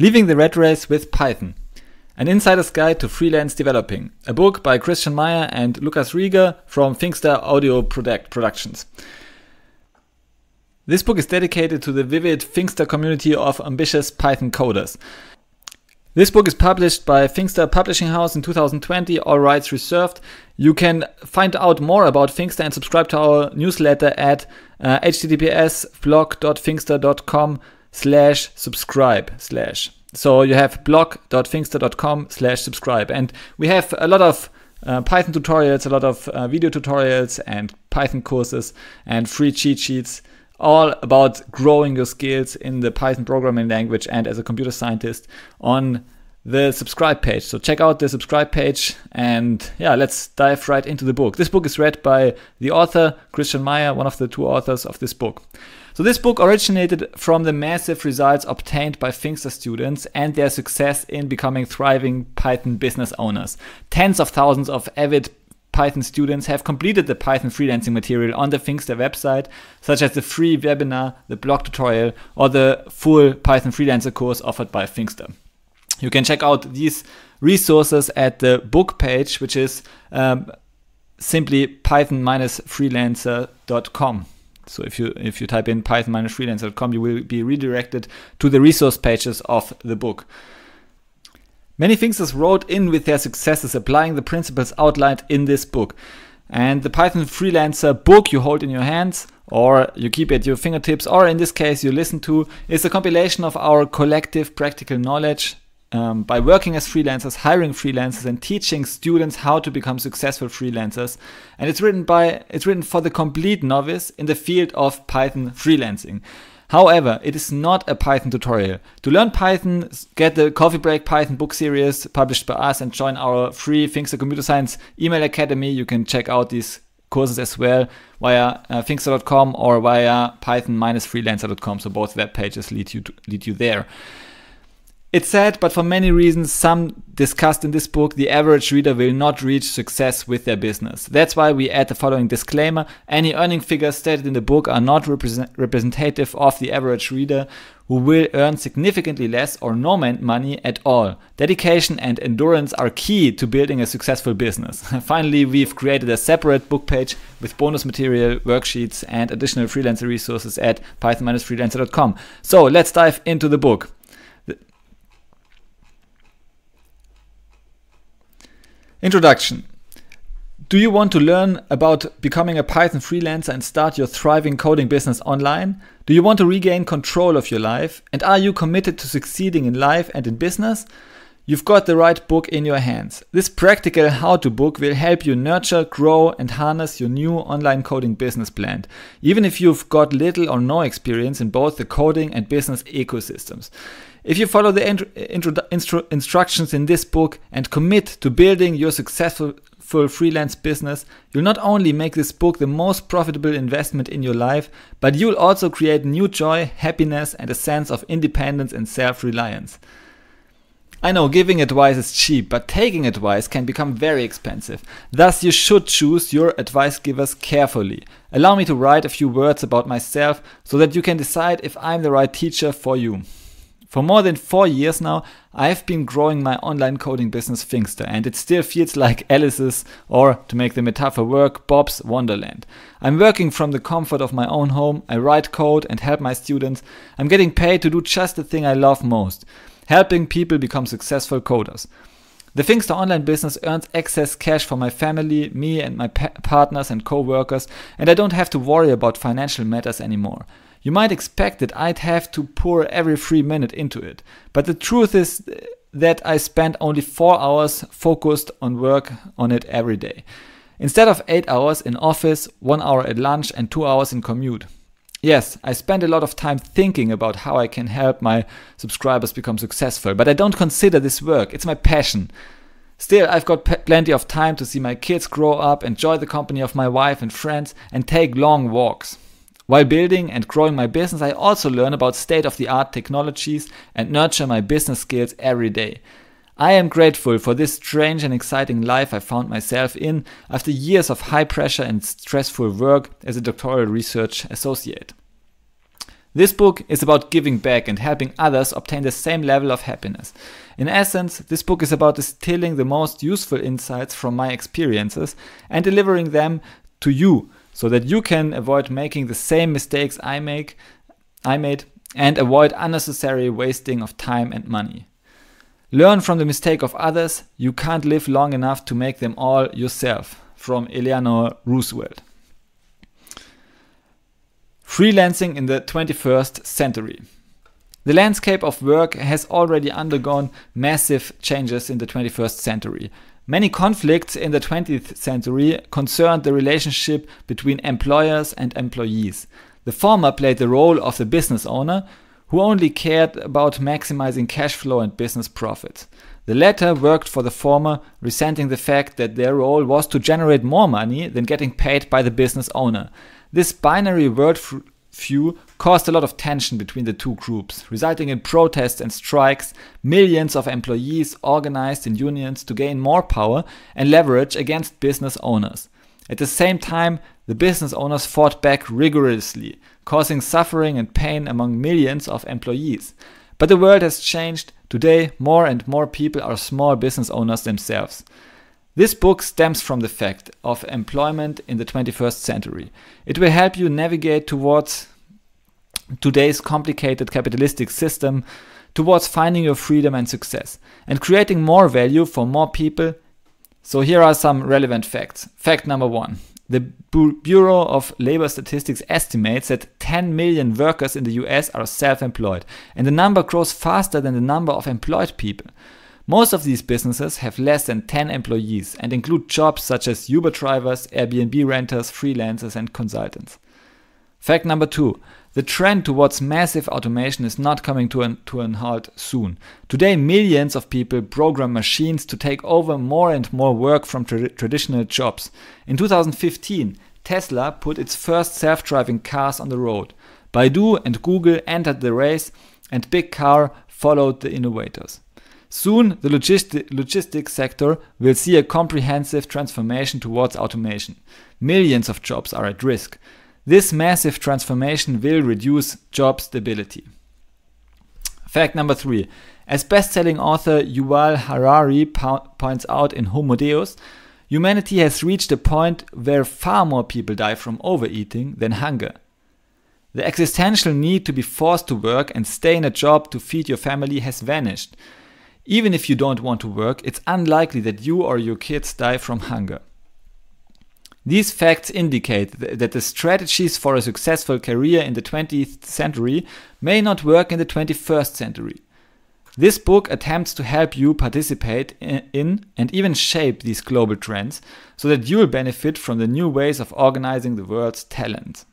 Leaving the Red Race with Python. An Insider's Guide to Freelance Developing, a book by Christian Meyer and Lucas Rieger from Thinkster Audio Product Productions. This book is dedicated to the vivid Thinkster community of ambitious Python coders. This book is published by Thinkster Publishing House in 2020, all rights reserved. You can find out more about Thinkster and subscribe to our newsletter at uh, https blog.thinkster.com slash subscribe slash. So you have blogfingstercom slash subscribe. And we have a lot of uh, Python tutorials, a lot of uh, video tutorials and Python courses and free cheat sheets, all about growing your skills in the Python programming language and as a computer scientist on the subscribe page. So check out the subscribe page and yeah, let's dive right into the book. This book is read by the author, Christian Meyer, one of the two authors of this book. So this book originated from the massive results obtained by Finster students and their success in becoming thriving Python business owners. Tens of thousands of avid Python students have completed the Python freelancing material on the Finster website, such as the free webinar, the blog tutorial, or the full Python freelancer course offered by Finster you can check out these resources at the book page, which is um, simply python-freelancer.com. So if you if you type in python-freelancer.com, you will be redirected to the resource pages of the book. Many thinkers wrote in with their successes, applying the principles outlined in this book. And the Python Freelancer book you hold in your hands, or you keep at your fingertips, or in this case you listen to, is a compilation of our collective practical knowledge um, by working as freelancers, hiring freelancers, and teaching students how to become successful freelancers. And it's written by it's written for the complete novice in the field of Python freelancing. However, it is not a Python tutorial. To learn Python, get the Coffee Break Python book series published by us and join our free Finkster Computer Science email academy. You can check out these courses as well via uh, or via python-freelancer.com. So both web pages lead you to, lead you there. It's sad, but for many reasons, some discussed in this book, the average reader will not reach success with their business. That's why we add the following disclaimer any earning figures stated in the book are not represent representative of the average reader who will earn significantly less or no money at all. Dedication and endurance are key to building a successful business. Finally, we've created a separate book page with bonus material, worksheets, and additional freelancer resources at python-freelancer.com. So let's dive into the book. Introduction. Do you want to learn about becoming a Python freelancer and start your thriving coding business online? Do you want to regain control of your life? And are you committed to succeeding in life and in business? You've got the right book in your hands. This practical how to book will help you nurture, grow, and harness your new online coding business plan, even if you've got little or no experience in both the coding and business ecosystems. If you follow the intro, instructions in this book and commit to building your successful freelance business, you'll not only make this book the most profitable investment in your life, but you'll also create new joy, happiness, and a sense of independence and self reliance. I know giving advice is cheap, but taking advice can become very expensive. Thus, you should choose your advice givers carefully. Allow me to write a few words about myself so that you can decide if I'm the right teacher for you. For more than four years now, I've been growing my online coding business Thinkster, and it still feels like Alice's, or to make the metaphor work, Bob's Wonderland. I'm working from the comfort of my own home, I write code and help my students. I'm getting paid to do just the thing I love most helping people become successful coders. The Thinkster online business earns excess cash for my family, me, and my pa partners and co workers, and I don't have to worry about financial matters anymore. You might expect that I'd have to pour every free minute into it, but the truth is that I spend only 4 hours focused on work on it every day. Instead of 8 hours in office, 1 hour at lunch, and 2 hours in commute. Yes, I spend a lot of time thinking about how I can help my subscribers become successful, but I don't consider this work, it's my passion. Still, I've got plenty of time to see my kids grow up, enjoy the company of my wife and friends, and take long walks. While building and growing my business, I also learn about state of the art technologies and nurture my business skills every day. I am grateful for this strange and exciting life I found myself in after years of high pressure and stressful work as a doctoral research associate. This book is about giving back and helping others obtain the same level of happiness. In essence, this book is about distilling the most useful insights from my experiences and delivering them to you so that you can avoid making the same mistakes I make I made and avoid unnecessary wasting of time and money. Learn from the mistake of others, you can't live long enough to make them all yourself. From Eleanor Roosevelt. Freelancing in the 21st century. The landscape of work has already undergone massive changes in the 21st century, Many conflicts in the 20th century concerned the relationship between employers and employees. The former played the role of the business owner, who only cared about maximizing cash flow and business profits. The latter worked for the former, resenting the fact that their role was to generate more money than getting paid by the business owner. This binary world few caused a lot of tension between the two groups, resulting in protests and strikes. Millions of employees organized in unions to gain more power and leverage against business owners. At the same time, the business owners fought back rigorously, causing suffering and pain among millions of employees. But the world has changed. Today, more and more people are small business owners themselves. This book stems from the fact of employment in the 21st century. It will help you navigate towards today's complicated capitalistic system, towards finding your freedom and success, and creating more value for more people. So here are some relevant facts. Fact number one. The Bureau of Labor Statistics estimates that 10 million workers in the US are self employed, and the number grows faster than the number of employed people. Most of these businesses have less than 10 employees and include jobs such as Uber drivers, Airbnb renters, freelancers, and consultants. Fact number two the trend towards massive automation is not coming to an, to an halt soon. Today, millions of people program machines to take over more and more work from tra traditional jobs. In 2015, Tesla put its first self driving cars on the road. Baidu and Google entered the race, and Big Car followed the innovators. Soon, the logisti logistics sector will see a comprehensive transformation towards automation. Millions of jobs are at risk. This massive transformation will reduce job stability. Fact number three. As best selling author Yuval Harari po points out in Homo Deus, humanity has reached a point where far more people die from overeating than hunger. The existential need to be forced to work and stay in a job to feed your family has vanished. Even if you don't want to work, it's unlikely that you or your kids die from hunger. These facts indicate that the strategies for a successful career in the 20th century may not work in the 21st century. This book attempts to help you participate in and even shape these global trends so that you'll benefit from the new ways of organizing the world's talent.